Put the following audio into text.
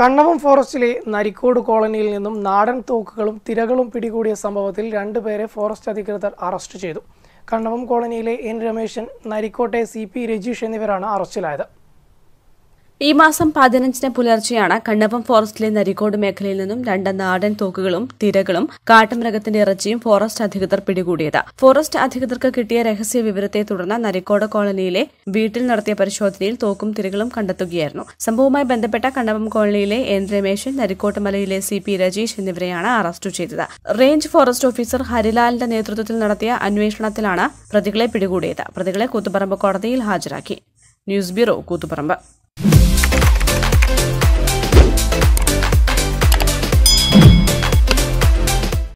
കണ്ണവം ഫോറസ്റ്റിലെ നരിക്കോട് കോളനിയിൽ നിന്നും നാടൻ തോക്കുകളും തിരകളും പിടികൂടിയ സംഭവത്തിൽ രണ്ടുപേരെ ഫോറസ്റ്റ് അധികൃതർ അറസ്റ്റ് ചെയ്തു കണ്ണവം കോളനിയിലെ എൻ രമേശൻ നരിക്കോട്ടെ സി പി രജീഷ് എന്നിവരാണ് അറസ്റ്റിലായത് ഈ മാസം പതിനഞ്ചിന് പുലർച്ചെയാണ് കണ്ണപ്പം ഫോറസ്റ്റിലെ നരിക്കോട് മേഖലയിൽ നിന്നും രണ്ട് നാടൻ തോക്കുകളും തിരകളും കാട്ടുമൃഗത്തിന്റെ ഇറച്ചിയും ഫോറസ്റ്റ് അധികൃതർ പിടികൂടിയത് ഫോറസ്റ്റ് അധികൃതർക്ക് കിട്ടിയ രഹസ്യ വിവരത്തെ തുടർന്ന് നരിക്കോട് കോളനിയിലെ വീട്ടിൽ നടത്തിയ പരിശോധനയിൽ തോക്കും തിരകളും കണ്ടെത്തുകയായിരുന്നു സംഭവവുമായി ബന്ധപ്പെട്ട കണ്ണപ്പം കോളനിയിലെ എൻ രമേശൻ നരിക്കോട്ട് മലയിലെ സി പി രജീഷ് എന്നിവരെയാണ് അറസ്റ്റ് ചെയ്തത് റേഞ്ച് ഫോറസ്റ്റ് ഓഫീസർ ഹരിലാലിന്റെ നേതൃത്വത്തിൽ നടത്തിയ അന്വേഷണത്തിലാണ് പ്രതികളെ പിടികൂടിയത് പ്രതികളെ കൂത്തുപറമ്പ് കോടതിയിൽ ഹാജരാക്കി ന്യൂസ് ബ്യൂറോ കൂത്തുപറമ്പ്